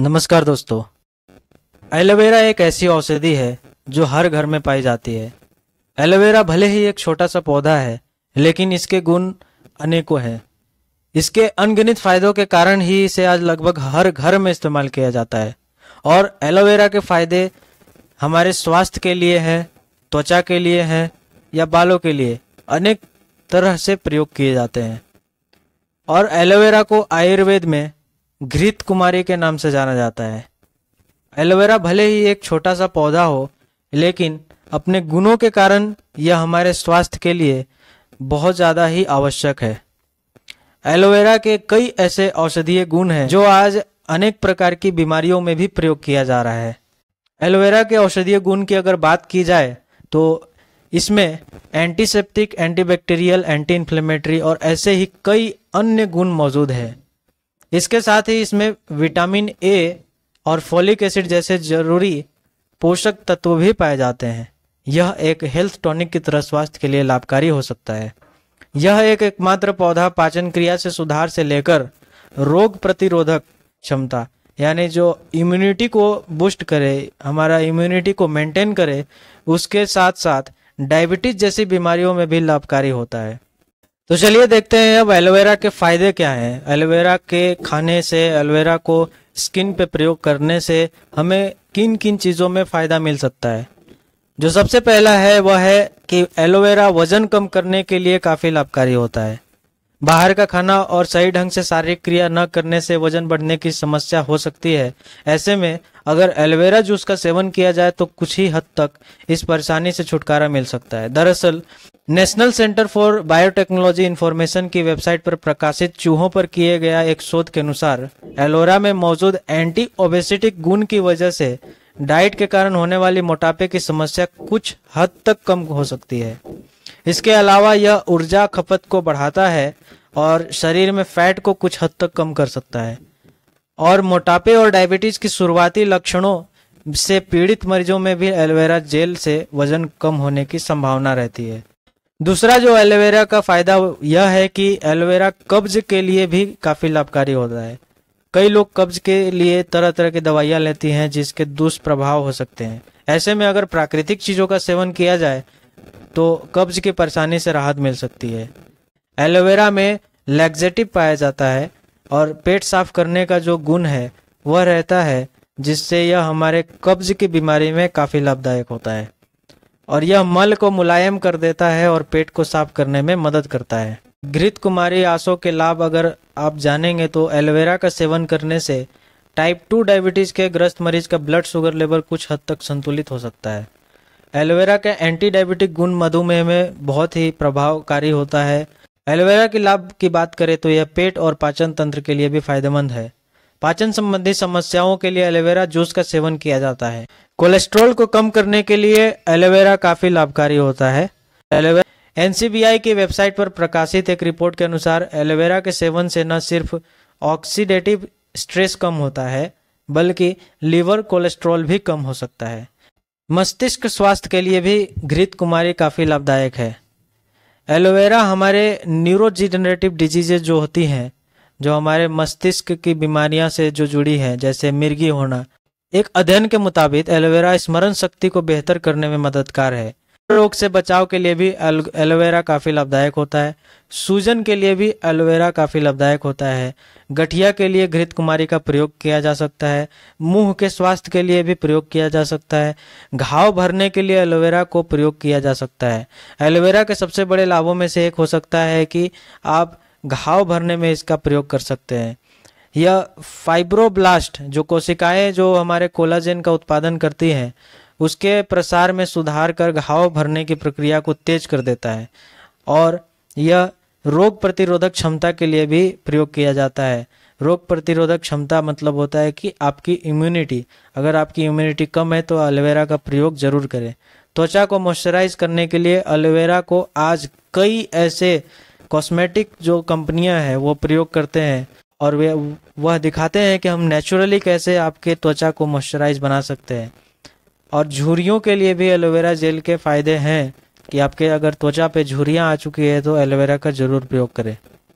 नमस्कार दोस्तों एलोवेरा एक ऐसी औषधि है जो हर घर में पाई जाती है एलोवेरा भले ही एक छोटा सा पौधा है लेकिन इसके गुण अनेकों हैं इसके अनगिनत फायदों के कारण ही इसे आज लगभग हर घर में इस्तेमाल किया जाता है और एलोवेरा के फायदे हमारे स्वास्थ्य के लिए हैं त्वचा के लिए हैं या बालों के लिए अनेक तरह से प्रयोग किए जाते हैं और एलोवेरा को आयुर्वेद में घृत कुमारी के नाम से जाना जाता है एलोवेरा भले ही एक छोटा सा पौधा हो लेकिन अपने गुणों के कारण यह हमारे स्वास्थ्य के लिए बहुत ज़्यादा ही आवश्यक है एलोवेरा के कई ऐसे औषधीय गुण हैं जो आज अनेक प्रकार की बीमारियों में भी प्रयोग किया जा रहा है एलोवेरा के औषधीय गुण की अगर बात की जाए तो इसमें एंटीसेप्टिक एंटीबैक्टीरियल एंटी इन्फ्लेमेटरी और ऐसे ही कई अन्य गुण मौजूद हैं इसके साथ ही इसमें विटामिन ए और फोलिक एसिड जैसे जरूरी पोषक तत्व भी पाए जाते हैं यह एक हेल्थ टॉनिक की तरह स्वास्थ्य के लिए लाभकारी हो सकता है यह एक एकमात्र पौधा पाचन क्रिया से सुधार से लेकर रोग प्रतिरोधक क्षमता यानी जो इम्यूनिटी को बूस्ट करे हमारा इम्यूनिटी को मेंटेन करे उसके साथ साथ डायबिटीज जैसी बीमारियों में भी लाभकारी होता है तो चलिए देखते हैं अब एलोवेरा के फायदे क्या हैं एलोवेरा के खाने से एलोवेरा को स्किन पे प्रयोग करने से हमें किन किन चीज़ों में फ़ायदा मिल सकता है जो सबसे पहला है वह है कि एलोवेरा वजन कम करने के लिए काफ़ी लाभकारी होता है बाहर का खाना और सही ढंग से शारीरिक क्रिया न करने से वजन बढ़ने की समस्या हो सकती है ऐसे में अगर एलोवेरा जूस का सेवन किया जाए तो कुछ ही हद तक इस परेशानी से छुटकारा मिल सकता है दरअसल national centre for biotechnology information की वेबसाइट पर प्रकाशित चूहों पर किए गया एक शोध के अनुसार एलोरा में मौजूद एंटी ओबेसिटिक गुण की वजह से डाइट के कारण होने वाली मोटापे की समस्या कुछ हद तक कम हो सकती है इसके अलावा यह ऊर्जा खपत को बढ़ाता है और शरीर में फैट को कुछ हद तक कम कर सकता है और मोटापे और डायबिटीज की शुरुआती लक्षणों से पीड़ित मरीजों में भी एलोवेरा जेल से वजन कम होने की संभावना रहती है दूसरा जो एलोवेरा का फायदा यह है कि एलोवेरा कब्ज के लिए भी काफी लाभकारी होता है कई लोग कब्ज के लिए तरह तरह की दवाइयाँ लेती हैं जिसके दुष्प्रभाव हो सकते हैं ऐसे में अगर प्राकृतिक चीज़ों का सेवन किया जाए तो कब्ज की परेशानी से राहत मिल सकती है एलोवेरा में लैक्जेटिव पाया जाता है और पेट साफ करने का जो गुण है वह रहता है जिससे यह हमारे कब्ज की बीमारी में काफ़ी लाभदायक होता है और यह मल को मुलायम कर देता है और पेट को साफ करने में मदद करता है घृत कुमारी आंसों के लाभ अगर आप जानेंगे तो एलोवेरा का सेवन करने से टाइप टू डायबिटीज़ के ग्रस्त मरीज का ब्लड शुगर लेवल कुछ हद तक संतुलित हो सकता है एलोवेरा के एंटी डायबिटिक गुण मधुमेह में बहुत ही प्रभावकारी होता है एलोवेरा के लाभ की बात करें तो यह पेट और पाचन तंत्र के लिए भी फायदेमंद है पाचन संबंधी समस्याओं के लिए एलोवेरा जूस का सेवन किया जाता है कोलेस्ट्रॉल को कम करने के लिए एलोवेरा काफी लाभकारी होता है एलोवेरा एनसीबीआई की वेबसाइट पर प्रकाशित एक रिपोर्ट के अनुसार एलोवेरा के सेवन से न सिर्फ ऑक्सीडेटिव स्ट्रेस कम होता है बल्कि लीवर कोलेस्ट्रॉल भी कम हो सकता है मस्तिष्क स्वास्थ्य के लिए भी घृत कुमारी काफ़ी लाभदायक है एलोवेरा हमारे न्यूरोजीनरेटिव डिजीजेज जो होती हैं जो हमारे मस्तिष्क की बीमारियां से जो जुड़ी है जैसे मिर्गी होना एक अध्ययन के मुताबिक एलोवेरा स्मरण शक्ति को बेहतर करने में मददगार है रोग से बचाव के लिए भी एलोवेरा काफ़ी लाभदायक होता है सूजन के लिए भी एलोवेरा काफ़ी लाभदायक होता है गठिया के लिए घृत कुमारी का प्रयोग किया जा सकता है मुंह के स्वास्थ्य के लिए भी प्रयोग किया जा सकता है घाव भरने के लिए एलोवेरा को प्रयोग किया जा सकता है एलोवेरा के सबसे बड़े लाभों में से एक हो सकता है कि आप घाव भरने में इसका प्रयोग कर सकते हैं यह फाइब्रोब्लास्ट जो कोशिकाएं जो हमारे कोलाजेन का उत्पादन करती हैं उसके प्रसार में सुधार कर घाव भरने की प्रक्रिया को तेज कर देता है और यह रोग प्रतिरोधक क्षमता के लिए भी प्रयोग किया जाता है रोग प्रतिरोधक क्षमता मतलब होता है कि आपकी इम्यूनिटी अगर आपकी इम्यूनिटी कम है तो एलोवेरा का प्रयोग जरूर करें त्वचा को मॉइस्चराइज करने के लिए एलोवेरा को आज कई ऐसे कॉस्मेटिक जो कंपनियां हैं वो प्रयोग करते हैं और वे वह दिखाते हैं कि हम नेचुरली कैसे आपके त्वचा को मॉइस्चराइज बना सकते हैं और झुरियों के लिए भी एलोवेरा जेल के फ़ायदे हैं कि आपके अगर त्वचा पे झुरियाँ आ चुकी है तो एलोवेरा का ज़रूर प्रयोग करें